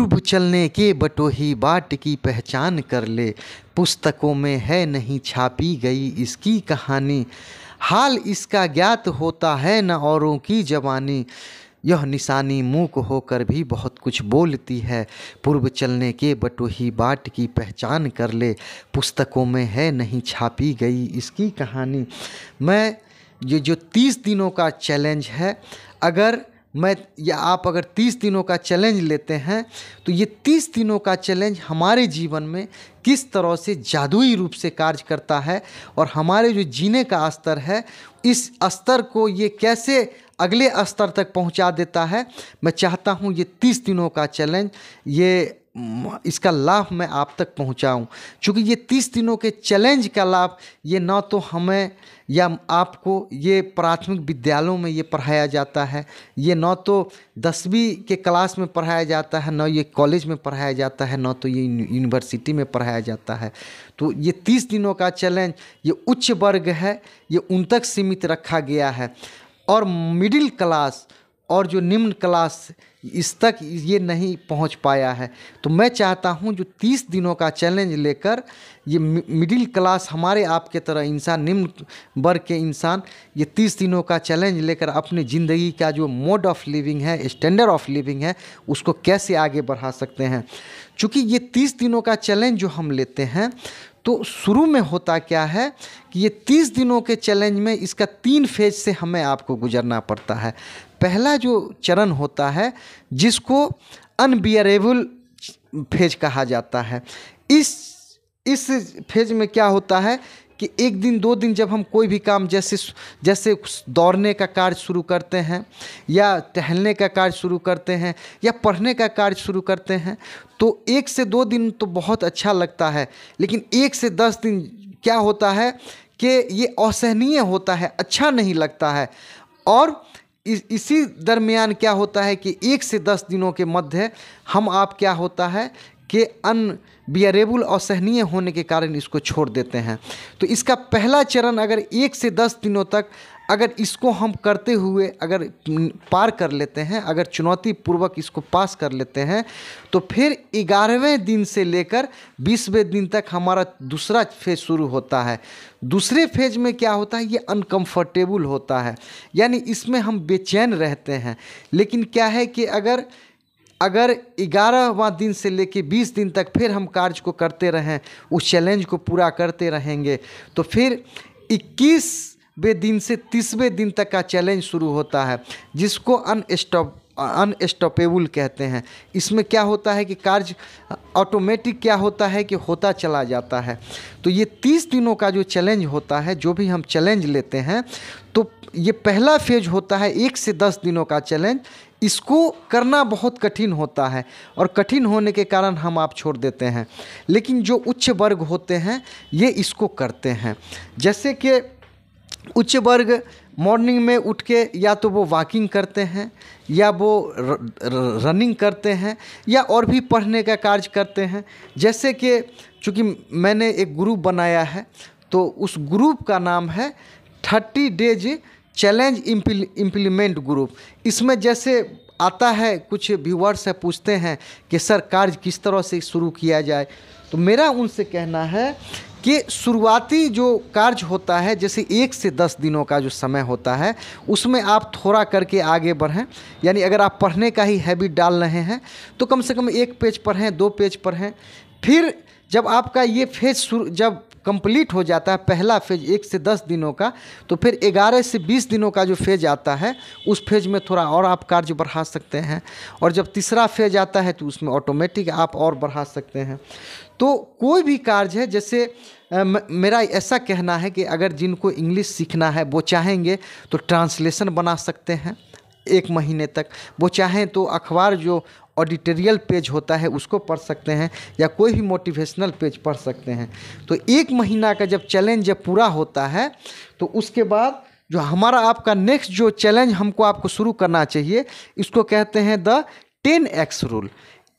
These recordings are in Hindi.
पूर्व चलने के बटोही बाट की पहचान कर ले पुस्तकों में है नहीं छापी गई इसकी कहानी हाल इसका ज्ञात होता है न औरों की जवानी यह निशानी मूक होकर भी बहुत कुछ बोलती है पूर्व चलने के बटोही बाट की पहचान कर ले पुस्तकों में है नहीं छापी गई इसकी कहानी मैं ये जो तीस दिनों का चैलेंज है अगर मैं या आप अगर तीस दिनों का चैलेंज लेते हैं तो ये तीस दिनों का चैलेंज हमारे जीवन में किस तरह से जादुई रूप से कार्य करता है और हमारे जो जीने का स्तर है इस स्तर को ये कैसे अगले स्तर तक पहुंचा देता है मैं चाहता हूं ये तीस दिनों का चैलेंज ये इसका लाभ मैं आप तक पहुंचाऊं क्योंकि ये तीस दिनों के चैलेंज का लाभ ये ना तो हमें या आपको ये प्राथमिक विद्यालयों में ये पढ़ाया जाता है ये ना तो दसवीं के क्लास में पढ़ाया जाता है ना ये कॉलेज में पढ़ाया जाता है ना तो ये यूनिवर्सिटी में पढ़ाया जाता है तो ये तीस दिनों का चैलेंज ये उच्च वर्ग है ये उन तक सीमित रखा गया है और मिडिल क्लास और जो निम्न क्लास इस तक ये नहीं पहुंच पाया है तो मैं चाहता हूं जो तीस दिनों का चैलेंज लेकर ये मिडिल क्लास हमारे आपके तरह इंसान निम्न वर्ग के इंसान ये तीस दिनों का चैलेंज लेकर अपनी ज़िंदगी का जो मोड ऑफ लिविंग है स्टैंडर्ड ऑफ लिविंग है उसको कैसे आगे बढ़ा सकते हैं चूँकि ये तीस दिनों का चैलेंज जो हम लेते हैं तो शुरू में होता क्या है कि ये तीस दिनों के चैलेंज में इसका तीन फेज से हमें आपको गुजरना पड़ता है पहला जो चरण होता है जिसको अनबियरेबल फेज कहा जाता है इस इस फेज में क्या होता है कि एक दिन दो दिन जब हम कोई भी काम जैसे जैसे दौड़ने का कार्य शुरू करते हैं या टहलने का कार्य शुरू करते हैं या पढ़ने का कार्य शुरू करते हैं तो एक से दो दिन तो बहुत अच्छा लगता है लेकिन एक से दस दिन क्या होता है कि ये असहनीय होता है अच्छा नहीं लगता है और इस, इसी दरमियान क्या होता है कि एक से दस दिनों के मध्य हम आप क्या होता है के अनबियरेबल असहनीय होने के कारण इसको छोड़ देते हैं तो इसका पहला चरण अगर एक से दस दिनों तक अगर इसको हम करते हुए अगर पार कर लेते हैं अगर चुनौती पूर्वक इसको पास कर लेते हैं तो फिर ग्यारहवें दिन से लेकर बीसवें दिन तक हमारा दूसरा फेज शुरू होता है दूसरे फेज में क्या होता है ये अनकंफर्टेबल होता है यानी इसमें हम बेचैन रहते हैं लेकिन क्या है कि अगर अगर ग्यारहवा दिन से लेके बीस दिन तक फिर हम कार्य को करते रहें उस चैलेंज को पूरा करते रहेंगे तो फिर इक्कीस दिन से तीसवें दिन तक का चैलेंज शुरू होता है जिसको अनस्टॉप अनस्टॉपेबल कहते हैं इसमें क्या होता है कि कार्य ऑटोमेटिक क्या होता है कि होता चला जाता है तो ये तीस दिनों का जो चैलेंज होता है जो भी हम चैलेंज लेते हैं तो ये पहला फेज होता है एक से दस दिनों का चैलेंज इसको करना बहुत कठिन होता है और कठिन होने के कारण हम आप छोड़ देते हैं लेकिन जो उच्च वर्ग होते हैं ये इसको करते हैं जैसे कि उच्च वर्ग मॉर्निंग में उठ के या तो वो वॉकिंग करते हैं या वो रनिंग करते हैं या और भी पढ़ने का कार्य करते हैं जैसे कि चूँकि मैंने एक ग्रुप बनाया है तो उस ग्रुप का नाम है thirty days challenge implement group इसमें जैसे आता है कुछ व्यूवर्स है पूछते हैं कि सर कार्य किस तरह से शुरू किया जाए तो मेरा उनसे कहना है कि शुरुआती जो कार्य होता है जैसे एक से दस दिनों का जो समय होता है उसमें आप थोड़ा करके आगे बढ़ें यानी अगर आप पढ़ने का ही हैबिट डाल रहे हैं तो कम से कम एक पेज पढ़ें दो पेज पढ़ें फिर जब आपका ये फेज जब कंप्लीट हो जाता है पहला फेज एक से दस दिनों का तो फिर ग्यारह से बीस दिनों का जो फेज आता है उस फेज में थोड़ा और आप कार्य बढ़ा सकते हैं और जब तीसरा फेज आता है तो उसमें ऑटोमेटिक आप और बढ़ा सकते हैं तो कोई भी कार्य है जैसे मेरा ऐसा कहना है कि अगर जिनको इंग्लिश सीखना है वो चाहेंगे तो ट्रांसलेशन बना सकते हैं एक महीने तक वो चाहें तो अखबार जो ऑडिटोरियल पेज होता है उसको पढ़ सकते हैं या कोई भी मोटिवेशनल पेज पढ़ सकते हैं तो एक महीना का जब चैलेंज जब पूरा होता है तो उसके बाद जो हमारा आपका नेक्स्ट जो चैलेंज हमको आपको शुरू करना चाहिए इसको कहते हैं द टेन एक्स रूल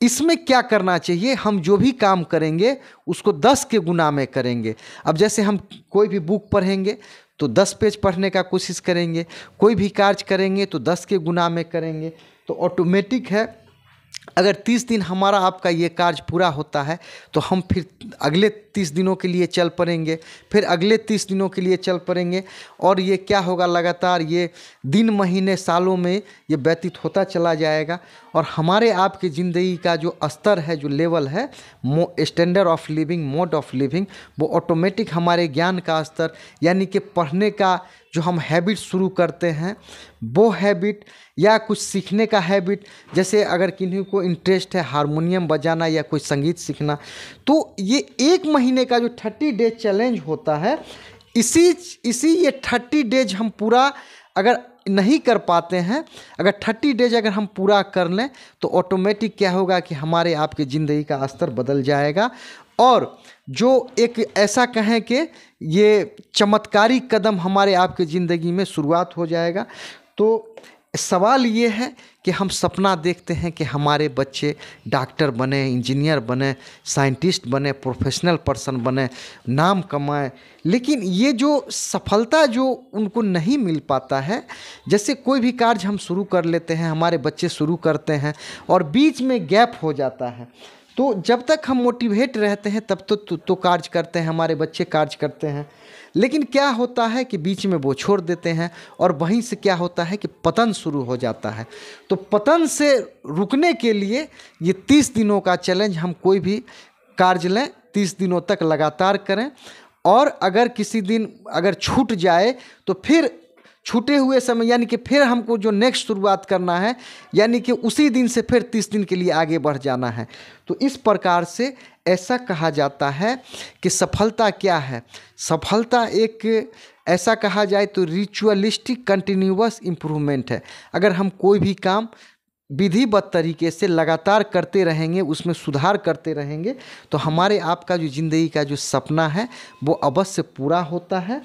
इसमें क्या करना चाहिए हम जो भी काम करेंगे उसको दस के गुना में करेंगे अब जैसे हम कोई भी बुक पढ़ेंगे तो दस पेज पढ़ने का कोशिश करेंगे कोई भी कार्य करेंगे तो दस के गुना में करेंगे तो ऑटोमेटिक है अगर तीस दिन हमारा आपका ये कार्य पूरा होता है तो हम फिर अगले तीस दिनों के लिए चल पड़ेंगे फिर अगले तीस दिनों के लिए चल पड़ेंगे और ये क्या होगा लगातार ये दिन महीने सालों में ये व्यतीत होता चला जाएगा और हमारे आपकी ज़िंदगी का जो स्तर है जो लेवल है मो standard of living mode of living वो ऑटोमेटिक हमारे ज्ञान का स्तर यानी कि पढ़ने का जो हम हैबिट शुरू करते हैं वो हैबिट या कुछ सीखने का हैबिट जैसे अगर किन्हीं को इंटरेस्ट है हारमोनियम बजाना या कोई संगीत सीखना तो ये एक महीने का जो थर्टी डेज चैलेंज होता है इसी इसी ये थर्टी डेज हम पूरा अगर नहीं कर पाते हैं अगर थर्टी डेज अगर हम पूरा कर लें तो ऑटोमेटिक क्या होगा कि हमारे आपके ज़िंदगी का स्तर बदल जाएगा और जो एक ऐसा कहें कि ये चमत्कारी कदम हमारे आपके ज़िंदगी में शुरुआत हो जाएगा तो सवाल ये है कि हम सपना देखते हैं कि हमारे बच्चे डॉक्टर बने इंजीनियर बने साइंटिस्ट बने प्रोफेशनल पर्सन बने नाम कमाए लेकिन ये जो सफलता जो उनको नहीं मिल पाता है जैसे कोई भी कार्य हम शुरू कर लेते हैं हमारे बच्चे शुरू करते हैं और बीच में गैप हो जाता है तो जब तक हम मोटिवेट रहते हैं तब तो तो, तो कार्य करते हैं हमारे बच्चे कार्य करते हैं लेकिन क्या होता है कि बीच में वो छोड़ देते हैं और वहीं से क्या होता है कि पतन शुरू हो जाता है तो पतन से रुकने के लिए ये तीस दिनों का चैलेंज हम कोई भी कार्य लें तीस दिनों तक लगातार करें और अगर किसी दिन अगर छूट जाए तो फिर छूटे हुए समय यानी कि फिर हमको जो नेक्स्ट शुरुआत करना है यानी कि उसी दिन से फिर तीस दिन के लिए आगे बढ़ जाना है तो इस प्रकार से ऐसा कहा जाता है कि सफलता क्या है सफलता एक ऐसा कहा जाए तो रिचुअलिस्टिक कंटिन्यूस इम्प्रूवमेंट है अगर हम कोई भी काम विधिवत तरीके से लगातार करते रहेंगे उसमें सुधार करते रहेंगे तो हमारे आपका जो ज़िंदगी का जो सपना है वो अवश्य पूरा होता है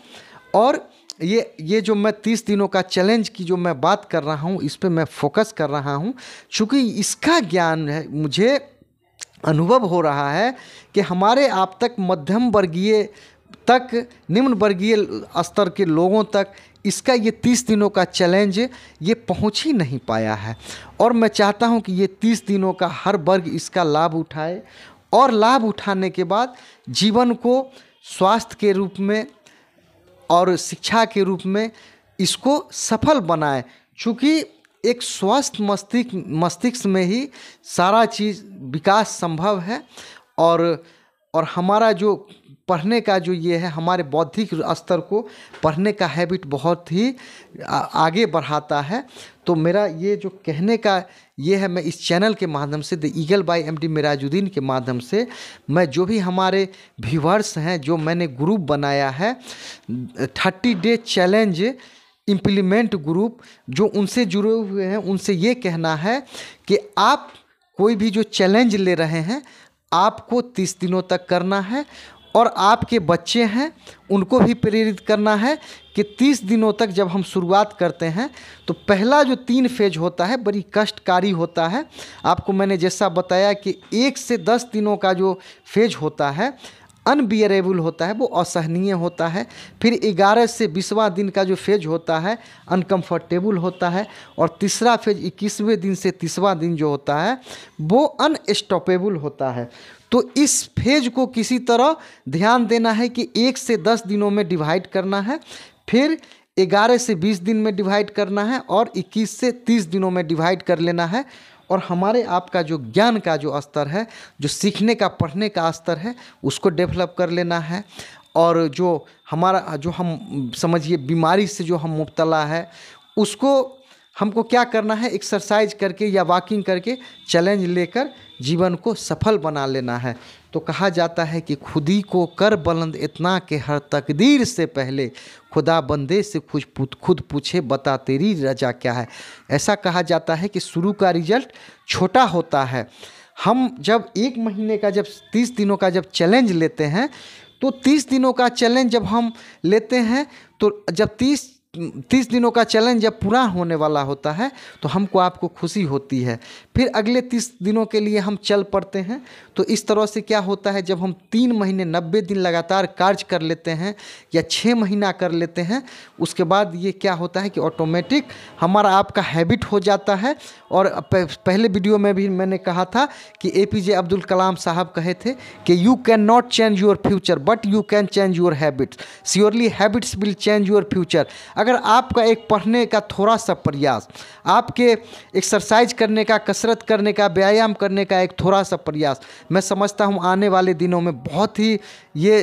और ये ये जो मैं तीस दिनों का चैलेंज की जो मैं बात कर रहा हूँ इस पर मैं फोकस कर रहा हूँ चूँकि इसका ज्ञान है मुझे अनुभव हो रहा है कि हमारे आप तक मध्यम वर्गीय तक निम्न वर्गीय स्तर के लोगों तक इसका ये तीस दिनों का चैलेंज ये पहुंच ही नहीं पाया है और मैं चाहता हूं कि ये तीस दिनों का हर वर्ग इसका लाभ उठाए और लाभ उठाने के बाद जीवन को स्वास्थ्य के रूप में और शिक्षा के रूप में इसको सफल बनाए चूँकि एक स्वस्थ मस्तिष्क मस्तिष्क में ही सारा चीज़ विकास संभव है और और हमारा जो पढ़ने का जो ये है हमारे बौद्धिक स्तर को पढ़ने का हैबिट बहुत ही आगे बढ़ाता है तो मेरा ये जो कहने का ये है मैं इस चैनल के माध्यम से the Eagle by M D Mirajuddin के माध्यम से मैं जो भी हमारे व्यूवर्स हैं जो मैंने ग्रुप बनाया है thirty day challenge implement group जो उनसे जुड़े हुए हैं उनसे ये कहना है कि आप कोई भी जो चैलेंज ले रहे हैं आपको तीस दिनों तक करना है और आपके बच्चे हैं उनको भी प्रेरित करना है कि तीस दिनों तक जब हम शुरुआत करते हैं तो पहला जो तीन फेज होता है बड़ी कष्टकारी होता है आपको मैंने जैसा बताया कि एक से दस दिनों का जो फेज होता है अनबियरेबल होता है वो असहनीय होता है फिर ग्यारह से बीसवा दिन का जो फेज होता है अनकंफर्टेबल होता है और तीसरा फेज इक्कीसवें दिन से तीसवा दिन जो होता है वो अनस्टॉपेबल होता है तो इस फेज को किसी तरह ध्यान देना है कि एक से दस दिनों में डिवाइड करना है फिर ग्यारह से बीस दिन में डिवाइड करना है और इक्कीस से तीस दिनों में डिवाइड कर लेना है और हमारे आपका जो ज्ञान का जो स्तर है जो सीखने का पढ़ने का स्तर है उसको डेवलप कर लेना है और जो हमारा जो हम समझिए बीमारी से जो हम मुबतला है उसको हमको क्या करना है एक्सरसाइज करके या वॉकिंग करके चैलेंज लेकर जीवन को सफल बना लेना है तो कहा जाता है कि खुदी को कर बुलंद इतना के हर तकदीर से पहले खुदा बंदे से खुद खुद पूछे बता तेरी रजा क्या है ऐसा कहा जाता है कि शुरू का रिजल्ट छोटा होता है हम जब एक महीने का जब तीस दिनों का जब चैलेंज लेते हैं तो तीस दिनों का चैलेंज जब हम लेते हैं तो जब तीस तीस दिनों का चैलेंज जब पूरा होने वाला होता है तो हमको आपको खुशी होती है फिर अगले तीस दिनों के लिए हम चल पड़ते हैं तो इस तरह से क्या होता है जब हम तीन महीने नब्बे दिन लगातार कार्य कर लेते हैं या छः महीना कर लेते हैं उसके बाद ये क्या होता है कि ऑटोमेटिक हमारा आपका हैबिट हो जाता है और पहले वीडियो में भी मैंने कहा था कि ए पी जे अब्दुल कलाम साहब कहे थे कि you can not change your future but you can change your habits surely habits will change your future अगर अगर आपका एक पढ़ने का थोड़ा सा प्रयास आपके एक्सरसाइज करने का कसरत करने का व्यायाम करने का एक थोड़ा सा प्रयास मैं समझता हूँ आने वाले दिनों में बहुत ही ये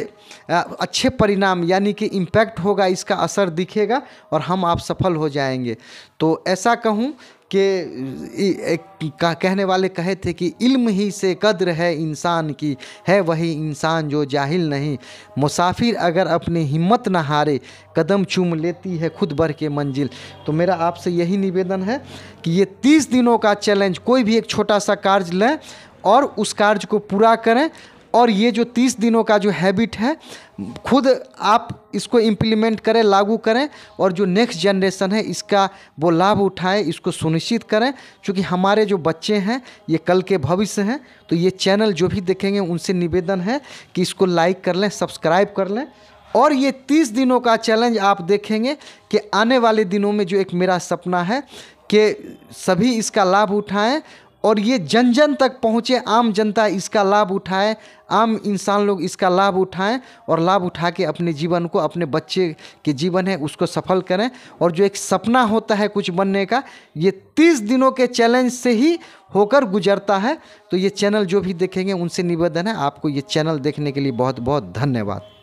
अच्छे परिणाम यानी कि इम्पैक्ट होगा इसका असर दिखेगा और हम आप सफल हो जाएंगे तो ऐसा कहूँ के एक कहने वाले कहे थे कि इल्म ही से कद्र है इंसान की है वही इंसान जो जाहिल नहीं मुसाफिर अगर अपने हिम्मत न हारे कदम चूम लेती है खुद बढ़ के मंजिल तो मेरा आपसे यही निवेदन है कि ये तीस दिनों का चैलेंज कोई भी एक छोटा सा कार्य लें और उस कार्य को पूरा करें और ये जो तीस दिनों का जो हैबिट है खुद आप इसको इम्प्लीमेंट करें लागू करें और जो नेक्स्ट जनरेशन है इसका वो लाभ उठाए इसको सुनिश्चित करें क्योंकि हमारे जो बच्चे हैं ये कल के भविष्य हैं तो ये चैनल जो भी देखेंगे उनसे निवेदन है कि इसको लाइक कर लें सब्सक्राइब कर लें और ये तीस दिनों का चैलेंज आप देखेंगे कि आने वाले दिनों में जो एक मेरा सपना है कि सभी इसका लाभ उठाएं और ये जन जन तक पहुँचे आम जनता इसका लाभ उठाए आम इंसान लोग इसका लाभ उठाएं और लाभ उठा के अपने जीवन को अपने बच्चे के जीवन है उसको सफल करें और जो एक सपना होता है कुछ बनने का ये तीस दिनों के चैलेंज से ही होकर गुजरता है तो ये चैनल जो भी देखेंगे उनसे निवेदन है आपको ये चैनल देखने के लिए बहुत बहुत धन्यवाद